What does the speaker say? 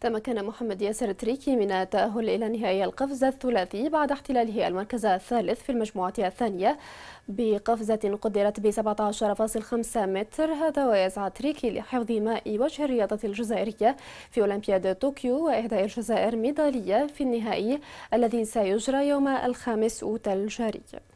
تمكن محمد ياسر تريكي من التأهل إلى نهائي القفز الثلاثي بعد احتلاله المركز الثالث في المجموعة الثانية بقفزة قدرت ب 17.5 متر هذا ويسعى تريكي لحفظ ماء وجه الرياضة الجزائرية في أولمبياد طوكيو وإهداء الجزائر ميدالية في النهائي الذي سيجرى يوم الخامس أوت الجاري